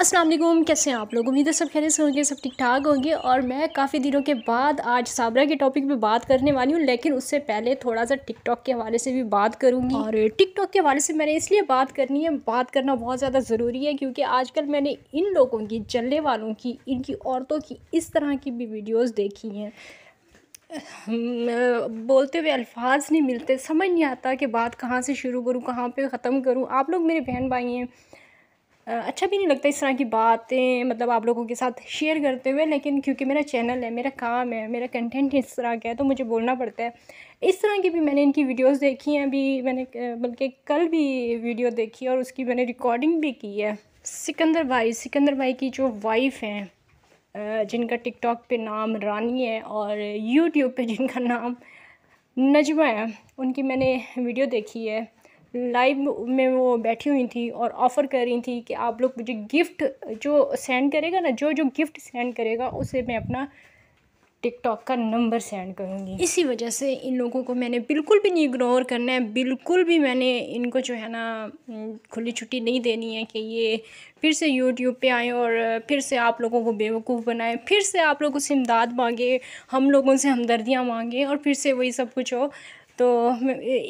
असलम कैसे हैं आप लोग उम्मीद है सब खैर से होंगे सब ठीक ठाक होंगे और मैं काफ़ी दिनों के बाद आज साबरा के टॉपिक पे बात करने वाली हूँ लेकिन उससे पहले थोड़ा सा टिकटॉक के हवाले से भी बात करूँगी और टिकटॉक के हवाले से मैंने इसलिए बात करनी है बात करना बहुत ज़्यादा ज़रूरी है क्योंकि आजकल मैंने इन लोगों की चलने वालों की इनकी औरतों की इस तरह की भी वीडियोज़ देखी हैं बोलते हुए अल्फाज नहीं मिलते समझ नहीं आता कि बात कहाँ से शुरू करूँ कहाँ पर ख़त्म करूँ आप लोग मेरे बहन भाई हैं अच्छा भी नहीं लगता इस तरह की बातें मतलब आप लोगों के साथ शेयर करते हुए लेकिन क्योंकि मेरा चैनल है मेरा काम है मेरा कंटेंट इस तरह का है तो मुझे बोलना पड़ता है इस तरह की भी मैंने इनकी वीडियोस देखी हैं अभी मैंने बल्कि कल भी वीडियो देखी और उसकी मैंने रिकॉर्डिंग भी की है सिकंदर भाई सिकंदर भाई की जो वाइफ़ हैं जिनका टिकटॉक पर नाम रानी है और यूट्यूब पर जिनका नाम नजमा है उनकी मैंने वीडियो देखी है लाइव में वो बैठी हुई थी और ऑफ़र कर रही थी कि आप लोग मुझे गिफ्ट जो सेंड करेगा ना जो जो गिफ्ट सेंड करेगा उसे मैं अपना टिकटॉक का नंबर सेंड करूँगी इसी वजह से इन लोगों को मैंने बिल्कुल भी नहीं इग्नोर करना है बिल्कुल भी मैंने इनको जो है ना खुली छुट्टी नहीं देनी है कि ये फिर से यूट्यूब पे आए और फिर से आप लोगों को बेवकूफ़ बनाए फिर से आप लोगों से इमदाद मांगे हम लोगों से हमदर्दियाँ मांगे और फिर से वही सब कुछ हो तो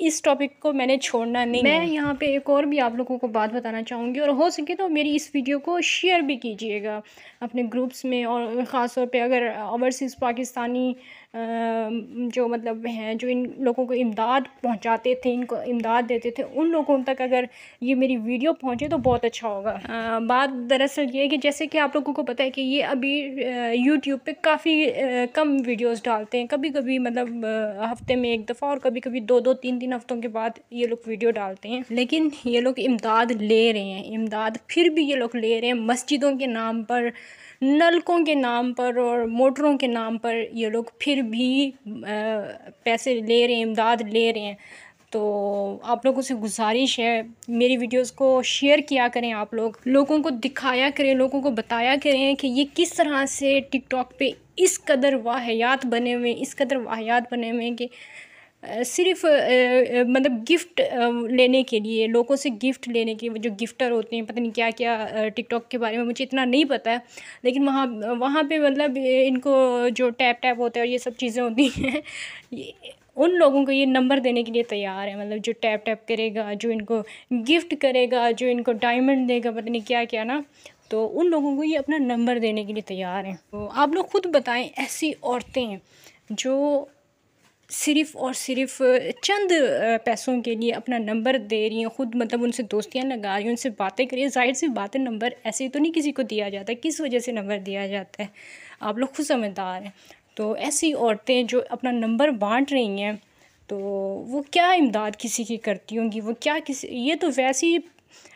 इस टॉपिक को मैंने छोड़ना नहीं मैं यहाँ पे एक और भी आप लोगों को बात बताना चाहूँगी और हो सके तो मेरी इस वीडियो को शेयर भी कीजिएगा अपने ग्रुप्स में और ख़ास तौर पे अगर ओवरसीज़ पाकिस्तानी जो मतलब हैं जो इन लोगों को इमदाद पहुंचाते थे इनको इमदाद देते थे उन लोगों तक अगर ये मेरी वीडियो पहुंचे तो बहुत अच्छा होगा आ, बात दरअसल ये है कि जैसे कि आप लोगों को पता है कि ये अभी यूट्यूब पे काफ़ी कम वीडियोस डालते हैं कभी कभी मतलब हफ्ते में एक दफ़ा और कभी कभी दो दो तीन तीन हफ्तों के बाद ये लोग वीडियो डालते हैं लेकिन ये लोग इमदाद ले रहे हैं इमदाद फिर भी ये लोग ले रहे हैं मस्जिदों के नाम पर नलकों के नाम पर और मोटरों के नाम पर ये लोग फिर भी पैसे ले रहे हैं इमदाद ले रहे हैं तो आप लोगों से गुजारिश है मेरी वीडियोस को शेयर किया करें आप लोग लोगों को दिखाया करें लोगों को बताया करें कि ये किस तरह से टिकटॉक पे इस कदर वाहियात बने हुए इस कदर वाहियात बने हुए कि सिर्फ मतलब गिफ्ट लेने के लिए लोगों से गिफ्ट लेने के जो गिफ्टर होते हैं पता नहीं क्या क्या टिकटॉक के बारे में मुझे इतना नहीं पता है लेकिन वहाँ वहाँ पे मतलब इनको जो टैप टैप होता है और ये सब चीज़ें होती हैं उन लोगों को ये नंबर देने के लिए तैयार है मतलब जो टैप टैप करेगा जो इनको गिफ्ट करेगा जो इनको डायमंड देगा पता नहीं क्या क्या ना तो उन लोगों को ये अपना नंबर देने के लिए तैयार हैं तो आप लोग खुद बताएं ऐसी औरतें जो सिर्फ़ और सिर्फ चंद पैसों के लिए अपना नंबर दे रही हैं ख़ुद मतलब उनसे दोस्तियाँ लगा रही हैं उनसे बातें करिए जाहिर सी बात है नंबर ऐसे तो नहीं किसी को दिया जाता किस वजह से नंबर दिया जाता है आप लोग खुद समझदार हैं तो ऐसी औरतें जो अपना नंबर बांट रही हैं तो वो क्या इमदाद किसी की करती होंगी वो क्या किसी ये तो वैसी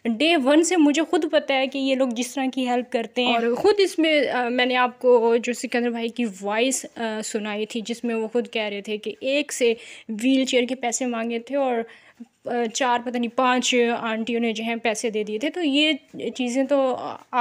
डे वन से मुझे खुद पता है कि ये लोग जिस तरह की हेल्प करते हैं और ख़ुद इसमें आ, मैंने आपको जो सिकंदर भाई की वॉइस सुनाई थी जिसमें वो खुद कह रहे थे कि एक से व्हील चेयर के पैसे मांगे थे और चार पता नहीं पांच आंटियों ने जो है पैसे दे दिए थे तो ये चीज़ें तो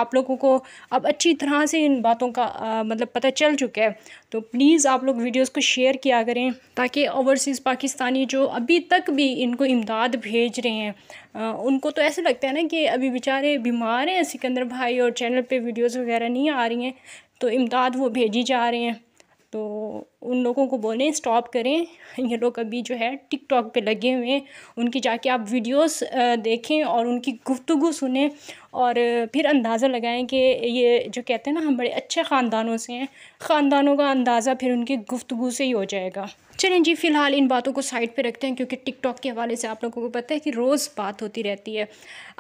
आप लोगों को अब अच्छी तरह से इन बातों का आ, मतलब पता चल चुका है तो प्लीज़ आप लोग वीडियोस को शेयर किया करें ताकि ओवरसीज़ पाकिस्तानी जो अभी तक भी इनको इमदाद भेज रहे हैं आ, उनको तो ऐसा लगता है ना कि अभी बेचारे बीमार हैं सिकंदर भाई और चैनल पर वीडियोज़ वगैरह नहीं आ रही हैं तो इमदाद वो भेजी जा रहे हैं तो उन लोगों को बोलें स्टॉप करें ये लोग अभी जो है टिकटॉक पे लगे हुए हैं उनकी जाके आप वीडियोस देखें और उनकी गुफ्तु सुने और फिर अंदाज़ा लगाएं कि ये जो कहते हैं ना हम बड़े अच्छे ख़ानदानों से हैं ख़ानदानों का अंदाज़ा फिर उनकी गुफ्तु से ही हो जाएगा चलें जी फ़िलहाल इन बातों को साइड पे रखते हैं क्योंकि टिकटॉक के हवाले से आप लोगों को पता है कि रोज़ बात होती रहती है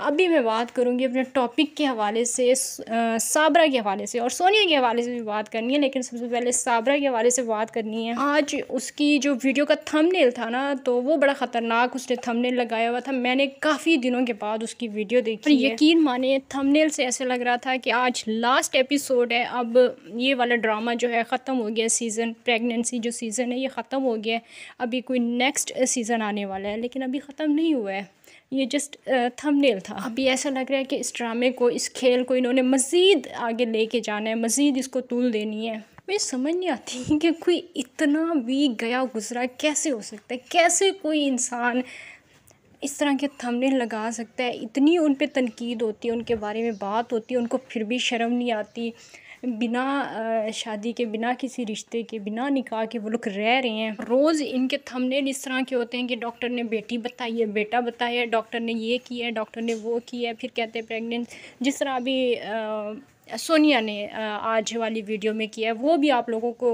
अभी मैं बात करूँगी अपने टॉपिक के हवाले से साबरा के हवाले से और सोनिया के हवाले से भी बात करनी है लेकिन सबसे पहले साबरा के हवाले से बात करनी है आज उसकी जो वीडियो का थंबनेल था ना तो वो बड़ा ख़तरनाक उसने थंबनेल लगाया हुआ था मैंने काफ़ी दिनों के बाद उसकी वीडियो देखी और यकीन माने थंबनेल से ऐसे लग रहा था कि आज लास्ट एपिसोड है अब ये वाला ड्रामा जो है ख़त्म हो गया सीज़न प्रेगनेंसी जो सीज़न है ये ख़त्म हो गया है अभी कोई नेक्स्ट सीज़न आने वाला है लेकिन अभी ख़त्म नहीं हुआ है ये जस्ट थंबनेल था अभी ऐसा लग रहा है कि इस ड्रामे को इस खेल को इन्होंने मज़ीद आगे लेके जाना है मज़ीद इसको तूल देनी है मुझे समझ नहीं आती कि कोई इतना भी गया गुजरा कैसे हो सकता है कैसे कोई इंसान इस तरह के थमने लगा सकता है इतनी उन पर तनकीद होती है उनके बारे में बात होती है उनको फिर भी शर्म नहीं आती बिना शादी के बिना किसी रिश्ते के बिना निकाह के वो लोग रह रहे हैं रोज़ इनके थमने इस तरह के होते हैं कि डॉक्टर ने बेटी बताई है बेटा बताया डॉक्टर ने ये किया है डॉक्टर ने वो किया है फिर कहते हैं प्रेगनेंट जिस तरह अभी सोनिया ने आज वाली वीडियो में किया है वो भी आप लोगों को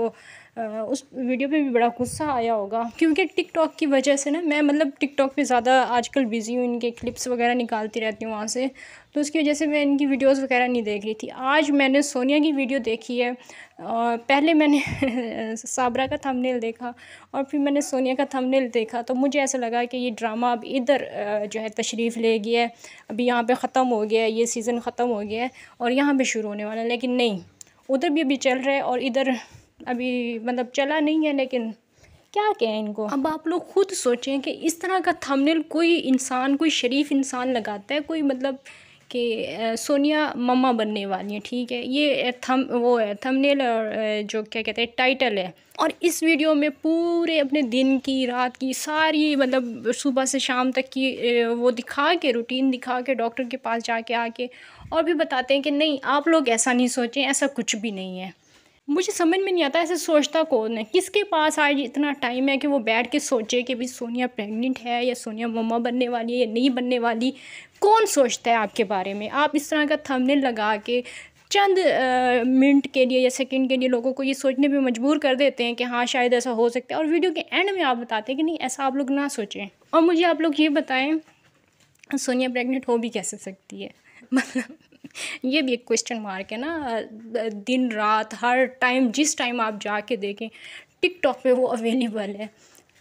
उस वीडियो पे भी बड़ा गुस्सा आया होगा क्योंकि टिकटॉक की वजह से ना मैं मतलब टिकटॉक पे ज़्यादा आजकल बिज़ी हूँ इनके क्लिप्स वगैरह निकालती रहती हूँ वहाँ से तो उसकी वजह से मैं इनकी वीडियोस वगैरह नहीं देख रही थी आज मैंने सोनिया की वीडियो देखी है और पहले मैंने साबरा का थंबनेल देखा और फिर मैंने सोनिया का थंबनेल देखा तो मुझे ऐसा लगा कि ये ड्रामा अब इधर जो है तशरीफ़ ले गया है अभी यहाँ पे ख़त्म हो गया है ये सीज़न ख़त्म हो गया है और यहाँ पर शुरू होने वाला है लेकिन नहीं उधर भी अभी चल रहा है और इधर अभी मतलब चला नहीं है लेकिन क्या कहें इनको अब आप लोग खुद सोचें कि इस तरह का थंबनेल कोई इंसान कोई शरीफ इंसान लगाता है कोई मतलब कि सोनिया ममा बनने वाली हैं ठीक है ये थम वो है थंबनेल और जो क्या कहते हैं टाइटल है और इस वीडियो में पूरे अपने दिन की रात की सारी मतलब सुबह से शाम तक की वो दिखा के रूटीन दिखा के डॉक्टर के पास जाके आके और भी बताते हैं कि नहीं आप लोग ऐसा नहीं सोचें ऐसा कुछ भी नहीं है मुझे समझ में नहीं आता ऐसे सोचता कौन है किसके पास आज इतना टाइम है कि वो बैठ के सोचे कि भाई सोनिया प्रेग्नेंट है या सोनिया मम्मा बनने वाली है या नहीं बनने वाली कौन सोचता है आपके बारे में आप इस तरह का थमने लगा के चंद मिनट के लिए या सेकंड के लिए लोगों को ये सोचने पे मजबूर कर देते हैं कि हाँ शायद ऐसा हो सकता है और वीडियो के एंड में आप बताते हैं कि नहीं ऐसा आप लोग ना सोचें और मुझे आप लोग ये बताएं सोनिया प्रेग्नेंट हो भी कैसे सकती है मतलब ये भी एक क्वेश्चन मार्क है ना दिन रात हर टाइम जिस टाइम आप जाके देखें टिकटॉक पे वो अवेलेबल है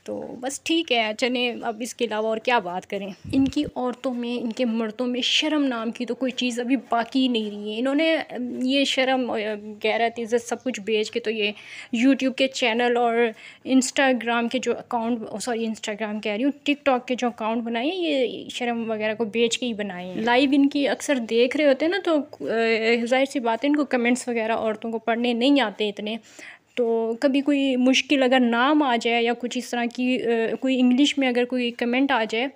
तो बस ठीक है चने अब इसके अलावा और क्या बात करें इनकी औरतों में इनके मर्दों में शर्म नाम की तो कोई चीज़ अभी बाकी नहीं रही है इन्होंने ये शर्म गैरत इज़्ज़त सब कुछ बेच के तो ये यूट्यूब के चैनल और इंस्टाग्राम के जो अकाउंट सॉरी इंस्टाग्राम कह रही हूँ टिकटॉक के जो अकाउंट बनाए ये शर्म वगैरह को बेच के ही बनाए हैं लाइव इनकी अक्सर देख रहे होते हैं ना तो जाहिर सी बात है इनको कमेंट्स वगैरह औरतों को पढ़ने नहीं आते इतने तो कभी कोई मुश्किल अगर नाम आ जाए या कुछ इस तरह की कोई इंग्लिश में अगर कोई कमेंट आ जाए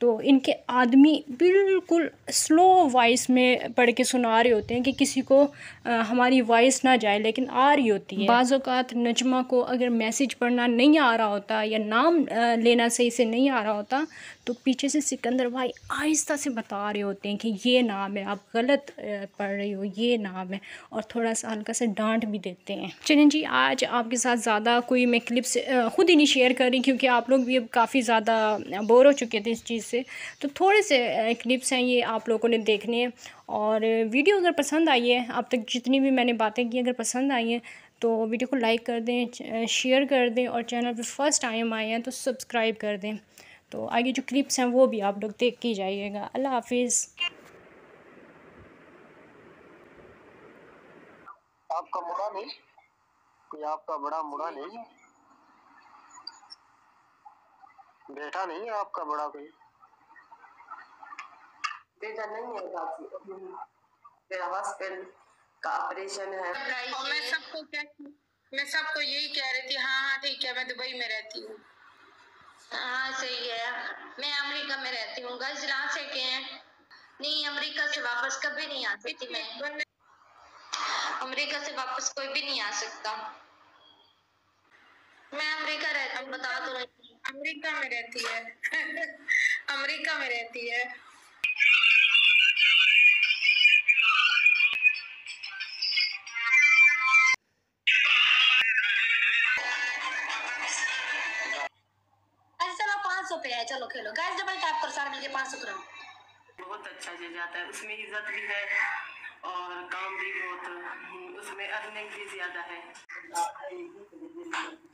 तो इनके आदमी बिल्कुल स्लो वॉइस में पढ़ के सुना रहे होते हैं कि किसी को आ, हमारी वॉइस ना जाए लेकिन आ रही होती है बाज़ात नजमा को अगर मैसेज पढ़ना नहीं आ रहा होता या नाम आ, लेना सही से नहीं आ रहा होता तो पीछे से सिकंदर भाई आहिस्ता से बता रहे होते हैं कि ये नाम है आप गलत पढ़ रही हो ये नाम है और थोड़ा सा हल्का सा डांट भी देते हैं चलें जी आज आपके साथ ज़्यादा कोई मैं क्लिप्स खुद ही नहीं शेयर कर रही क्योंकि आप लोग भी अब काफ़ी ज़्यादा बोर हो चुके थे इस चीज़ से तो थोड़े से क्लिप्स हैं ये आप लोगों ने देखने हैं और वीडियो अगर पसंद आई है अब तक जितनी भी मैंने बातें की अगर पसंद आई हैं तो वीडियो को लाइक कर दें शेयर कर दें और चैनल पर फर्स्ट टाइम आए हैं तो सब्सक्राइब कर दें तो आगे जो क्लिप्स हैं वो भी आप लोग देख के जाइएगा अल्लाह हाफिज़ आपका मुड़ा नहीं कोई आपका बड़ा मुड़ा नहीं बेटा नहीं आपका बड़ा कोई बेटा नहीं है बाजी मेरा हॉस्पिटल का ऑपरेशन है और मैं सबको क्या मैं सबको यही कह रही थी हाँ हाँ ठीक है मैं दुबई में रहती हूँ हाँ सही है मैं अमेरिका में रहती हूँ गर्ज ला सके हैं नहीं अमेरिका से वापस कभी नहीं आ सकती मैं अमेरिका से वापस कोई भी नहीं आ सकता मैं अमेरिका रहती हूँ बता दो तो अमेरिका में रहती है अमेरिका में रहती है सौ पे है चलो खेलो गैस डबल टैप कर सारे मिलके पाँच सौ ग्राम बहुत अच्छा चीज आता है उसमें इज्जत भी है और काम भी बहुत उसमें अर्निंग भी ज्यादा है